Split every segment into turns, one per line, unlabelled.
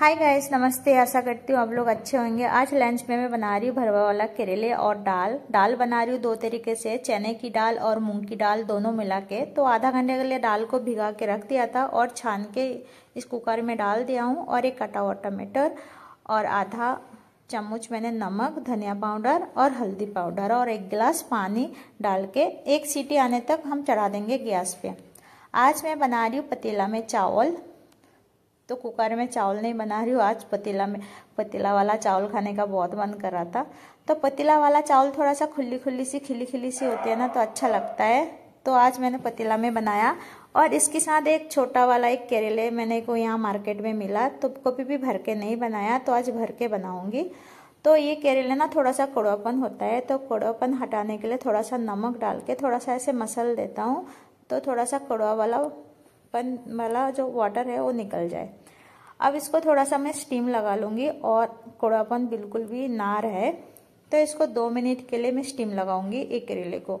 hi guys नमस्ते आशा करती हूँ आप लोग अच्छे होंगे आज लंच में मैं बना रही हूँ भरवा वाला करेले और दाल दाल बना रही हूँ दो तरीके से चने की दाल और मूंग की दाल दोनों मिला के तो आधा घंटे के लिए दाल को भिगा के रख दिया था और छान के इस कुकर में डाल दिया हूँ और एक कटा हुआ टमाटर और आधा चम्मच मैंने नमक धनिया पाउडर और हल्दी पाउडर और एक गिलास पानी डाल के एक सीटी आने तक हम चढ़ा देंगे गैस पे आज मैं बना रही हूँ पतीला में चावल तो कुकर में चावल नहीं बना रही हूँ आज पतीला में पतीला वाला चावल खाने का बहुत मन कर रहा था तो पतीला वाला चावल थोड़ा सा खुली खुली सी खिली खिली सी होती है ना तो अच्छा लगता है तो आज मैंने पतीला में बनाया और इसके साथ एक छोटा वाला एक करेले मैंने को यहाँ मार्केट में मिला तो कभी भी भर के नहीं बनाया तो आज भर के बनाऊँगी तो ये केरेले ना थोड़ा सा कड़वापन होता है तो कड़वापन हटाने के लिए थोड़ा सा नमक डाल के थोड़ा सा ऐसे मसल देता हूँ तो थोड़ा सा कड़वा वाला पन वाला जो वाटर है वो निकल जाए अब इसको थोड़ा सा मैं स्टीम लगा लूँगी और कौड़ापन बिल्कुल भी ना रहे तो इसको दो मिनट के लिए मैं स्टीम लगाऊंगी एक करेले को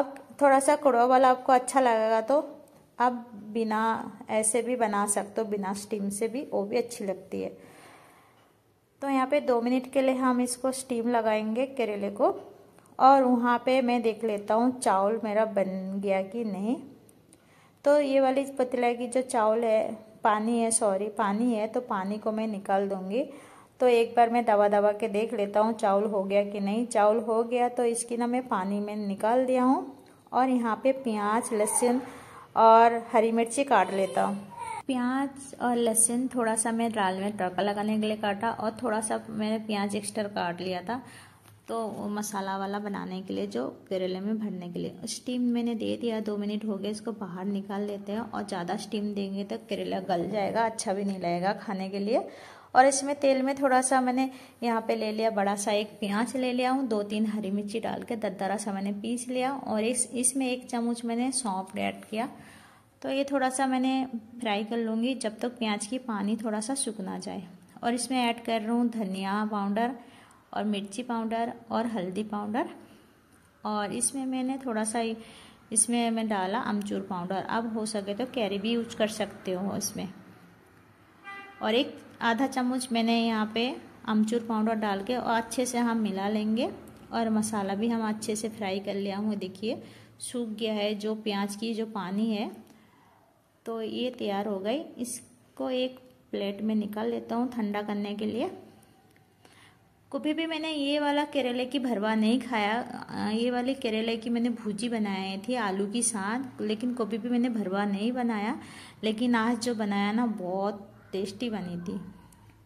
अब थोड़ा सा कड़वा वाला आपको अच्छा लगेगा तो आप बिना ऐसे भी बना सकते हो बिना स्टीम से भी वो भी अच्छी लगती है तो यहाँ पे दो मिनट के लिए हम इसको स्टीम लगाएंगे करेले को और वहाँ पे मैं देख लेता हूँ चावल मेरा बन गया कि नहीं तो ये वाली पतीला की जो चावल है पानी है सॉरी पानी है तो पानी को मैं निकाल दूँगी तो एक बार मैं दवा दबा के देख लेता हूँ चावल हो गया कि नहीं चावल हो गया तो इसकी ना मैं पानी में निकाल दिया हूँ और यहाँ पे प्याज लहसुन और हरी मिर्ची काट लेता हूँ प्याज और लहसुन थोड़ा सा मैं दाल में तड़का लगाने के लिए काटा और थोड़ा सा मैंने प्याज एक्स्ट्रा काट लिया था तो मसाला वाला बनाने के लिए जो करेले में भरने के लिए स्टीम मैंने दे दिया दो मिनट हो गए इसको बाहर निकाल लेते हैं और ज़्यादा स्टीम देंगे तो करेला गल जाएगा अच्छा भी नहीं लगेगा खाने के लिए और इसमें तेल में थोड़ा सा मैंने यहाँ पे ले लिया बड़ा सा एक प्याज ले लिया हूँ दो तीन हरी मिर्ची डाल के दरदरा सा मैंने पीस लिया और इस इसमें एक चम्मच मैंने सौंफ ऐड किया तो ये थोड़ा सा मैंने फ्राई कर लूँगी जब तक तो प्याज की पानी थोड़ा सा सूख ना जाए और इसमें ऐड कर रहा हूँ धनिया पाउडर और मिर्ची पाउडर और हल्दी पाउडर और इसमें मैंने थोड़ा सा इसमें मैं डाला अमचूर पाउडर अब हो सके तो कैरी भी यूज कर सकते हो इसमें और एक आधा चम्मच मैंने यहाँ पे अमचूर पाउडर डाल के और अच्छे से हम मिला लेंगे और मसाला भी हम अच्छे से फ्राई कर लिया हूँ देखिए सूख गया है जो प्याज की जो पानी है तो ये तैयार हो गई इसको एक प्लेट में निकाल लेता हूँ ठंडा करने के लिए कभी भी मैंने ये वाला करेले की भरवा नहीं खाया ये वाले करेले की मैंने भूजी बनाई थी आलू के साथ लेकिन कभी भी मैंने भरवा नहीं बनाया लेकिन आज जो बनाया ना बहुत टेस्टी बनी थी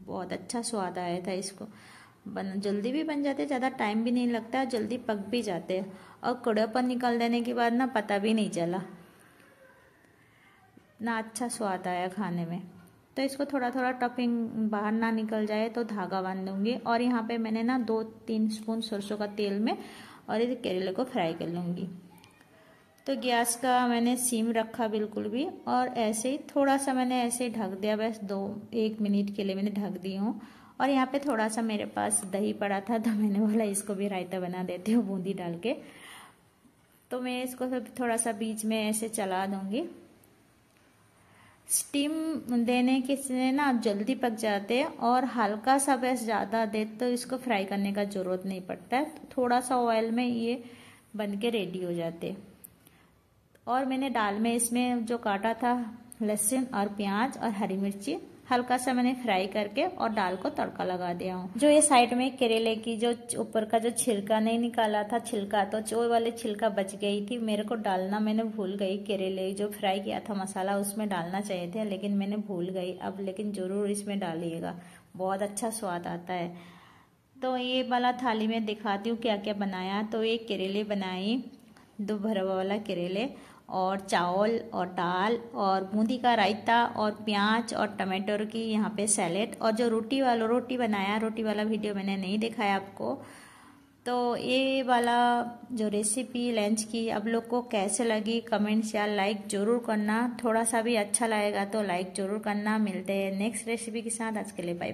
बहुत अच्छा स्वाद आया था इसको बन जल्दी भी बन जाते ज़्यादा टाइम भी नहीं लगता जल्दी पक भी जाते और कड़ापन निकाल देने के बाद ना पता भी नहीं चला ना अच्छा स्वाद आया खाने में तो इसको थोड़ा थोड़ा टफिंग बाहर ना निकल जाए तो धागा बांध दूंगी और यहाँ पे मैंने ना दो तीन स्पून सरसों का तेल में और इस करेले को फ्राई कर लूँगी तो गैस का मैंने सीम रखा बिल्कुल भी और ऐसे ही थोड़ा सा मैंने ऐसे ही ढक दिया बस दो एक मिनट के लिए मैंने ढक दी हूँ और यहाँ पे थोड़ा सा मेरे पास दही पड़ा था तो मैंने बोला इसको भी रायता बना देती हूँ बूंदी डाल के तो मैं इसको थोड़ा सा बीच में ऐसे चला दूँगी स्टीम देने के से ना आप जल्दी पक जाते हैं और हल्का सा बस ज़्यादा दे तो इसको फ्राई करने का ज़रूरत नहीं पड़ता है तो थोड़ा सा ऑयल में ये बन के रेडी हो जाते और मैंने दाल में इसमें जो काटा था लहसुन और प्याज और हरी मिर्ची हल्का सा मैंने फ्राई करके और दाल को तड़का लगा दिया हूँ जो ये साइड में करेले की जो ऊपर का जो छिलका नहीं निकाला था छिलका तो चोर वाले छिलका बच गई थी मेरे को डालना मैंने भूल गई करेले जो फ्राई किया था मसाला उसमें डालना चाहिए था लेकिन मैंने भूल गई अब लेकिन ज़रूर इसमें डालिएगा बहुत अच्छा स्वाद आता है तो ये वाला थाली में दिखाती हूँ क्या क्या बनाया तो ये करेले बनाई दो भरवा वाला करेले और चावल और दाल और बूंदी का रायता और प्याज और टमाटर की यहाँ पे सैलेड और जो रोटी वाला रोटी बनाया रोटी वाला वीडियो मैंने नहीं दिखाया आपको तो ये वाला जो रेसिपी लंच की आप लोग को कैसे लगी कमेंट्स या लाइक ज़रूर करना थोड़ा सा भी अच्छा लगेगा तो लाइक ज़रूर करना मिलते हैं नेक्स्ट रेसिपी के साथ आज के लिए बाय